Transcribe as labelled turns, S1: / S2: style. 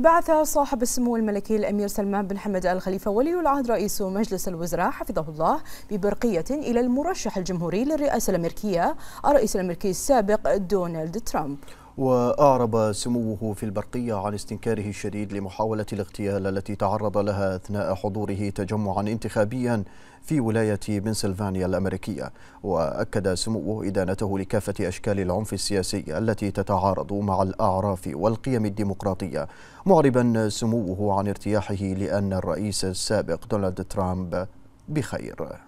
S1: بعث صاحب السمو الملكي الأمير سلمان بن حمد آل
S2: خليفة ولي العهد رئيس مجلس الوزراء حفظه الله ببرقية إلى المرشح الجمهوري للرئاسة الأمريكية الرئيس الأمريكي السابق دونالد ترامب
S3: وأعرب سموه في البرقية عن استنكاره الشديد لمحاولة الاغتيال التي تعرض لها أثناء حضوره تجمعا انتخابيا في ولاية بنسلفانيا الأمريكية وأكد سموه إدانته لكافة أشكال العنف السياسي التي تتعارض مع الأعراف والقيم الديمقراطية معربا سموه عن ارتياحه لأن الرئيس
S4: السابق دونالد ترامب بخير